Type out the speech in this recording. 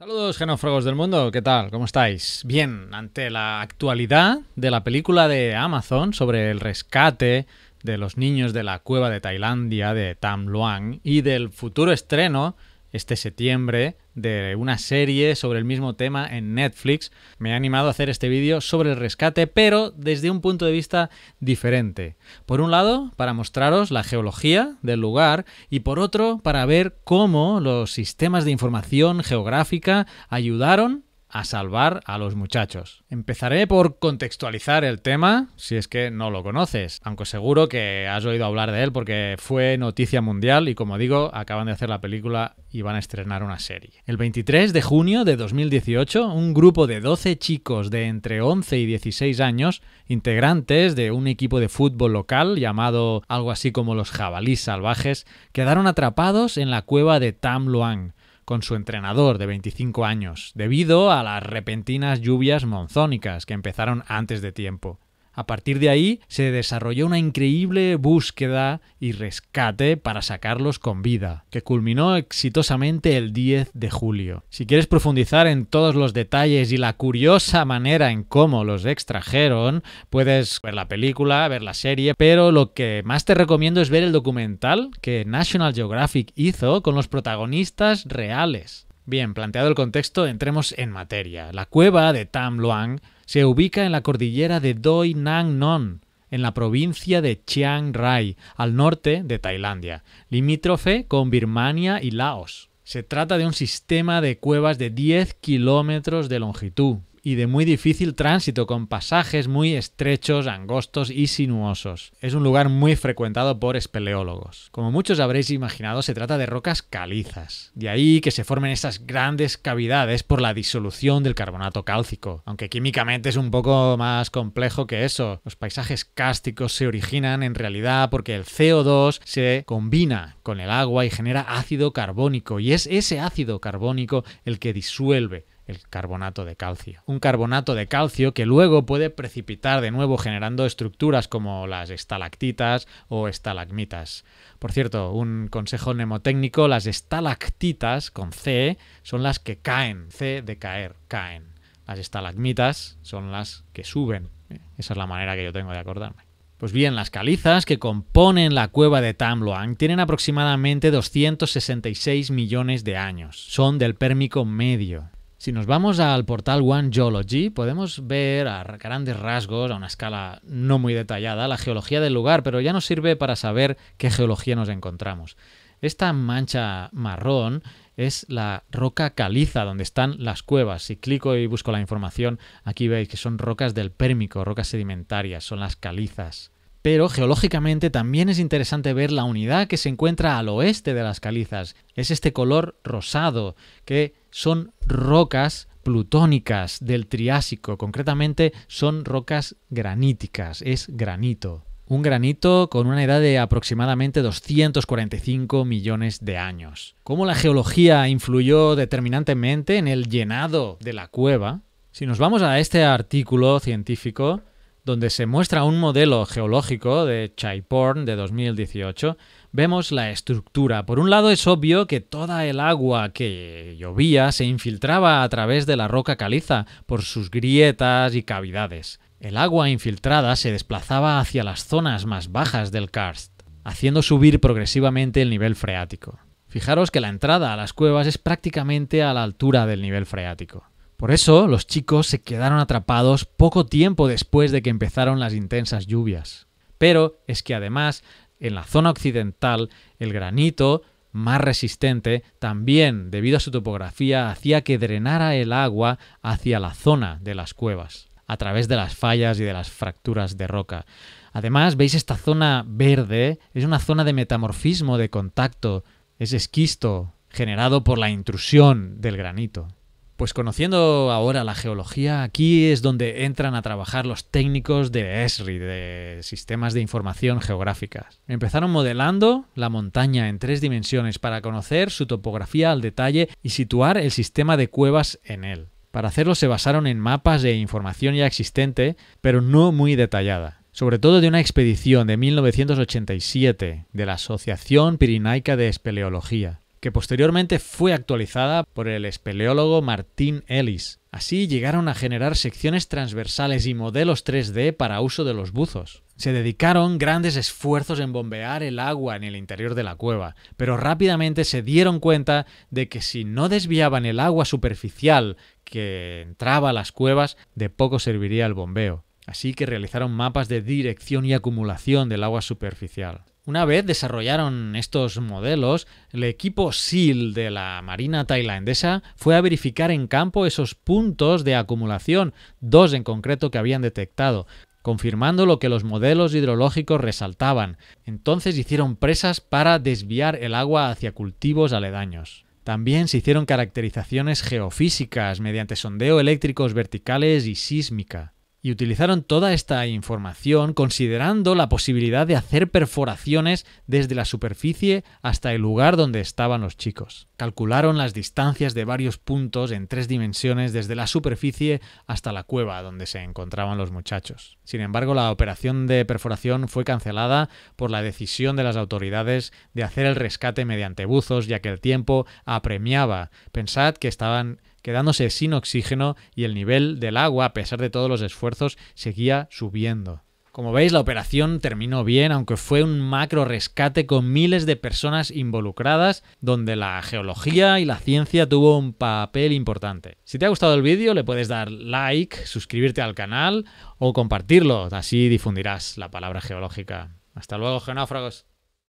Saludos genófragos del mundo, ¿qué tal? ¿Cómo estáis? Bien, ante la actualidad de la película de Amazon sobre el rescate de los niños de la cueva de Tailandia de Tam Luang y del futuro estreno este septiembre de una serie sobre el mismo tema en Netflix. Me ha animado a hacer este vídeo sobre el rescate, pero desde un punto de vista diferente. Por un lado, para mostraros la geología del lugar y por otro, para ver cómo los sistemas de información geográfica ayudaron a salvar a los muchachos. Empezaré por contextualizar el tema, si es que no lo conoces, aunque seguro que has oído hablar de él porque fue noticia mundial y como digo, acaban de hacer la película y van a estrenar una serie. El 23 de junio de 2018, un grupo de 12 chicos de entre 11 y 16 años, integrantes de un equipo de fútbol local llamado algo así como los jabalís salvajes, quedaron atrapados en la cueva de Tam Luang con su entrenador de 25 años, debido a las repentinas lluvias monzónicas que empezaron antes de tiempo. A partir de ahí se desarrolló una increíble búsqueda y rescate para sacarlos con vida, que culminó exitosamente el 10 de julio. Si quieres profundizar en todos los detalles y la curiosa manera en cómo los extrajeron, puedes ver la película, ver la serie, pero lo que más te recomiendo es ver el documental que National Geographic hizo con los protagonistas reales. Bien, planteado el contexto, entremos en materia. La cueva de Tam Luang se ubica en la cordillera de Doi Nang Non, en la provincia de Chiang Rai, al norte de Tailandia, limítrofe con Birmania y Laos. Se trata de un sistema de cuevas de 10 kilómetros de longitud, y de muy difícil tránsito, con pasajes muy estrechos, angostos y sinuosos. Es un lugar muy frecuentado por espeleólogos. Como muchos habréis imaginado, se trata de rocas calizas. De ahí que se formen esas grandes cavidades por la disolución del carbonato cálcico. Aunque químicamente es un poco más complejo que eso. Los paisajes cásticos se originan en realidad porque el CO2 se combina con el agua y genera ácido carbónico. Y es ese ácido carbónico el que disuelve el carbonato de calcio. Un carbonato de calcio que luego puede precipitar de nuevo generando estructuras como las estalactitas o estalagmitas. Por cierto, un consejo mnemotécnico, las estalactitas con C son las que caen, C de caer, caen. Las estalagmitas son las que suben. ¿eh? Esa es la manera que yo tengo de acordarme. Pues bien, las calizas que componen la cueva de Tamluang tienen aproximadamente 266 millones de años. Son del Pérmico medio. Si nos vamos al portal One Geology, podemos ver a grandes rasgos, a una escala no muy detallada, la geología del lugar, pero ya nos sirve para saber qué geología nos encontramos. Esta mancha marrón es la roca caliza donde están las cuevas. Si clico y busco la información, aquí veis que son rocas del Pérmico, rocas sedimentarias, son las calizas. Pero geológicamente también es interesante ver la unidad que se encuentra al oeste de las calizas. Es este color rosado, que son rocas plutónicas del Triásico, concretamente son rocas graníticas, es granito. Un granito con una edad de aproximadamente 245 millones de años. ¿Cómo la geología influyó determinantemente en el llenado de la cueva? Si nos vamos a este artículo científico, donde se muestra un modelo geológico de Chaiporn de 2018, vemos la estructura. Por un lado es obvio que toda el agua que llovía se infiltraba a través de la roca caliza por sus grietas y cavidades. El agua infiltrada se desplazaba hacia las zonas más bajas del karst, haciendo subir progresivamente el nivel freático. Fijaros que la entrada a las cuevas es prácticamente a la altura del nivel freático. Por eso los chicos se quedaron atrapados poco tiempo después de que empezaron las intensas lluvias. Pero es que además, en la zona occidental, el granito más resistente, también debido a su topografía, hacía que drenara el agua hacia la zona de las cuevas, a través de las fallas y de las fracturas de roca. Además, veis esta zona verde, es una zona de metamorfismo, de contacto, es esquisto, generado por la intrusión del granito. Pues conociendo ahora la geología, aquí es donde entran a trabajar los técnicos de ESRI, de sistemas de información geográficas. Empezaron modelando la montaña en tres dimensiones para conocer su topografía al detalle y situar el sistema de cuevas en él. Para hacerlo se basaron en mapas de información ya existente, pero no muy detallada sobre todo de una expedición de 1987 de la Asociación Pirinaica de Espeleología que posteriormente fue actualizada por el espeleólogo Martin Ellis. Así llegaron a generar secciones transversales y modelos 3D para uso de los buzos. Se dedicaron grandes esfuerzos en bombear el agua en el interior de la cueva, pero rápidamente se dieron cuenta de que si no desviaban el agua superficial que entraba a las cuevas, de poco serviría el bombeo. Así que realizaron mapas de dirección y acumulación del agua superficial. Una vez desarrollaron estos modelos, el equipo SEAL de la Marina tailandesa fue a verificar en campo esos puntos de acumulación, dos en concreto que habían detectado, confirmando lo que los modelos hidrológicos resaltaban. Entonces hicieron presas para desviar el agua hacia cultivos aledaños. También se hicieron caracterizaciones geofísicas mediante sondeo eléctricos verticales y sísmica y utilizaron toda esta información considerando la posibilidad de hacer perforaciones desde la superficie hasta el lugar donde estaban los chicos. Calcularon las distancias de varios puntos en tres dimensiones desde la superficie hasta la cueva donde se encontraban los muchachos. Sin embargo, la operación de perforación fue cancelada por la decisión de las autoridades de hacer el rescate mediante buzos, ya que el tiempo apremiaba. Pensad que estaban quedándose sin oxígeno y el nivel del agua, a pesar de todos los esfuerzos, seguía subiendo. Como veis, la operación terminó bien, aunque fue un macro rescate con miles de personas involucradas, donde la geología y la ciencia tuvo un papel importante. Si te ha gustado el vídeo, le puedes dar like, suscribirte al canal o compartirlo, así difundirás la palabra geológica. Hasta luego, geonáfragos.